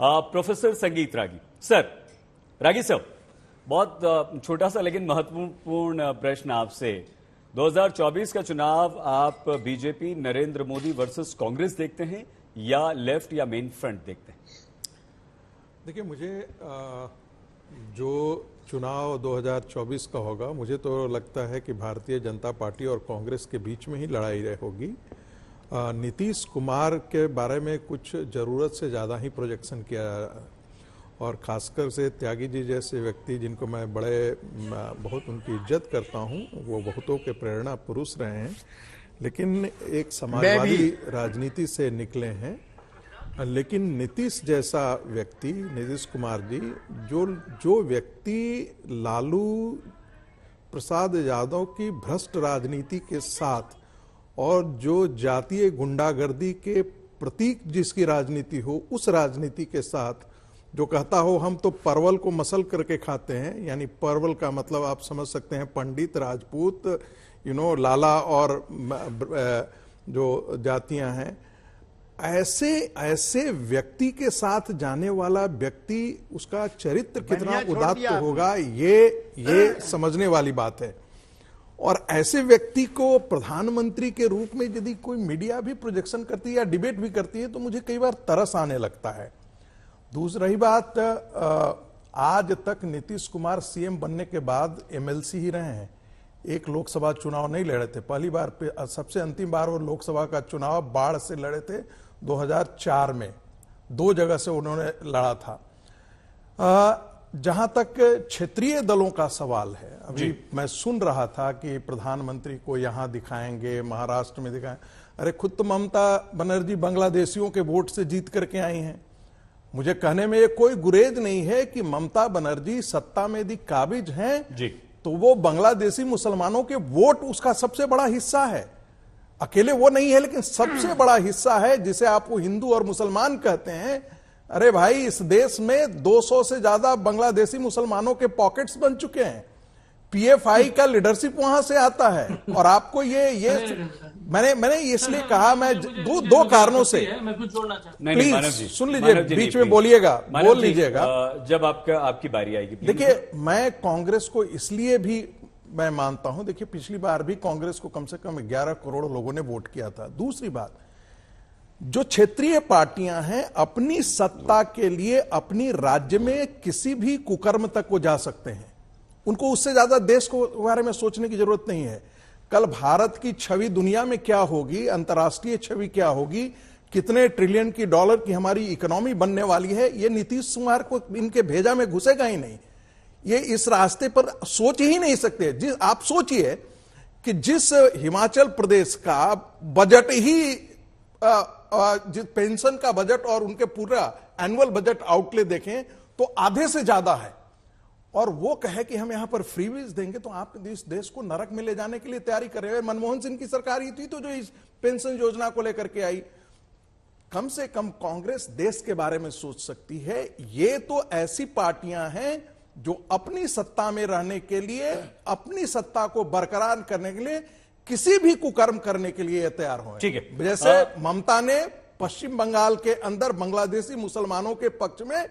Professor संगीत रागी sir रागी sir बहुत छोटा सा लेकिन महत्वपूर्ण प्रश्न आपसे 2024 का चुनाव आप बीजेपी नरेंद्र मोदी वर्सेस कांग्रेस देखते हैं या लेफ्ट या मेन फ्रंट देखते हैं देखिए मुझे जो चुनाव 2024 का होगा मुझे तो लगता है कि भारतीय जनता पार्टी और कांग्रेस के बीच में ही लड़ाई होगी नीतीश कुमार के बारे में कुछ ज़रूरत से ज़्यादा ही प्रोजेक्शन किया और ख़ासकर से त्यागी जी जैसे व्यक्ति जिनको मैं बड़े बहुत उनकी इज्जत करता हूँ वो बहुतों के प्रेरणा पुरुष रहे हैं लेकिन एक समाजवादी राजनीति से निकले हैं लेकिन नीतीश जैसा व्यक्ति नीतीश कुमार जी जो जो व्यक्ति लालू प्रसाद यादव की भ्रष्ट राजनीति के साथ और जो जातीय गुंडागर्दी के प्रतीक जिसकी राजनीति हो उस राजनीति के साथ जो कहता हो हम तो परवल को मसल करके खाते हैं यानी परवल का मतलब आप समझ सकते हैं पंडित राजपूत यू नो लाला और जो जातियां हैं ऐसे ऐसे व्यक्ति के साथ जाने वाला व्यक्ति उसका चरित्र कितना उदात्त होगा ये ये समझने वाली बात है और ऐसे व्यक्ति को प्रधानमंत्री के रूप में यदि कोई मीडिया भी प्रोजेक्शन करती है या डिबेट भी करती है तो मुझे कई बार तरस आने लगता है दूसरा ही बात आज तक नीतीश कुमार सीएम बनने के बाद एमएलसी ही रहे हैं एक लोकसभा चुनाव नहीं लड़े थे पहली बार सबसे अंतिम बार वो लोकसभा का चुनाव बाढ़ से लड़े थे 2004 में दो जगह से उन्होंने लड़ा था जहां तक क्षेत्रीय दलों का सवाल है अभी मैं सुन रहा था कि प्रधानमंत्री को यहां दिखाएंगे महाराष्ट्र में दिखाएं अरे खुद तो ममता बनर्जी बांग्लादेशियों के वोट से जीत करके आई हैं मुझे कहने में ये कोई गुरेज नहीं है कि ममता बनर्जी सत्ता में यदि काबिज हैं जी। तो वो बांग्लादेशी मुसलमानों के वोट उसका सबसे बड़ा हिस्सा है अकेले वो नहीं है लेकिन सबसे बड़ा हिस्सा है जिसे आप वो हिंदू और मुसलमान कहते हैं अरे भाई इस देश में 200 से ज्यादा बांग्लादेशी मुसलमानों के पॉकेट्स बन चुके हैं पीएफआई का लीडरशिप वहां से आता है और आपको ये ये मैंने मैंने इसलिए कहा मैं दो दो कारणों से प्लीज सुन लीजिए बीच में बोलिएगा बोल लीजिएगा जब आपका आपकी बारी आएगी देखिए मैं कांग्रेस को इसलिए भी मैं मानता हूं देखिए पिछली बार भी कांग्रेस को कम से कम 11 करोड़ लोगों ने वोट किया था दूसरी बात जो क्षेत्रीय पार्टियां हैं अपनी सत्ता के लिए अपनी राज्य में किसी भी कुकर्म तक वो जा सकते हैं उनको उससे ज्यादा देश को बारे में सोचने की जरूरत नहीं है कल भारत की छवि दुनिया में क्या होगी अंतर्राष्ट्रीय छवि क्या होगी कितने ट्रिलियन की डॉलर की हमारी इकोनॉमी बनने वाली है ये नीतीश कुमार को इनके भेजा में घुसेगा ही नहीं ये इस रास्ते पर सोच ही नहीं सकते जिस आप सोचिए कि जिस हिमाचल प्रदेश का बजट ही आ, जिस पेंशन का बजट और उनके पूरा एनुअल बजट आउटले देखें तो आधे से ज्यादा है और वो कहे कि हम यहां पर फ्रीवीज देंगे तो आप इस देश को नरक में ले जाने के लिए तैयारी कर रहे हैं मनमोहन सिंह की सरकार ही थी तो जो इस पेंशन योजना को लेकर के आई कम से कम कांग्रेस देश के बारे में सोच सकती है ये तो ऐसी पार्टियां हैं जो अपनी सत्ता में रहने के लिए अपनी सत्ता को बरकरार करने के लिए किसी भी कुकर्म करने के लिए तैयार हो ठीक है जैसे ममता ने पश्चिम बंगाल के अंदर बांग्लादेशी मुसलमानों के पक्ष में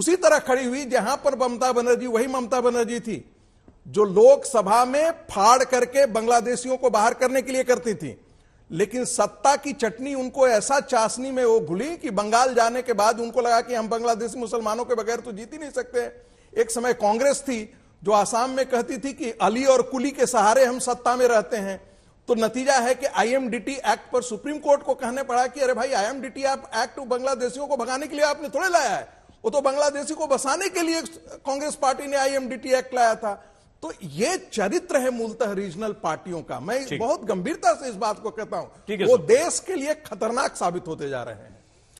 उसी तरह खड़ी हुई जहां पर ममता बनर्जी वही ममता बनर्जी थी जो लोकसभा में फाड़ करके बांग्लादेशियों को बाहर करने के लिए करती थी लेकिन सत्ता की चटनी उनको ऐसा चाशनी में वो घुली कि बंगाल जाने के बाद उनको लगा कि हम बांग्लादेशी मुसलमानों के बगैर तो जीत ही नहीं सकते एक समय कांग्रेस थी जो आसाम में कहती थी कि अली और कुली के सहारे हम सत्ता में रहते हैं तो नतीजा है कि आईएमडीटी एक्ट पर सुप्रीम कोर्ट को कहने पड़ा कि अरे भाई आईएमडीटी एक्ट बांग्लादेशियों को भगाने के लिए आपने थोड़े लाया है वो तो बांग्लादेशी को बसाने के लिए कांग्रेस पार्टी ने आईएमडीटी एक्ट लाया था तो ये चरित्र है मूलतः रीजनल पार्टियों का मैं बहुत गंभीरता से इस बात को कहता हूं वो देश के लिए खतरनाक साबित होते जा रहे हैं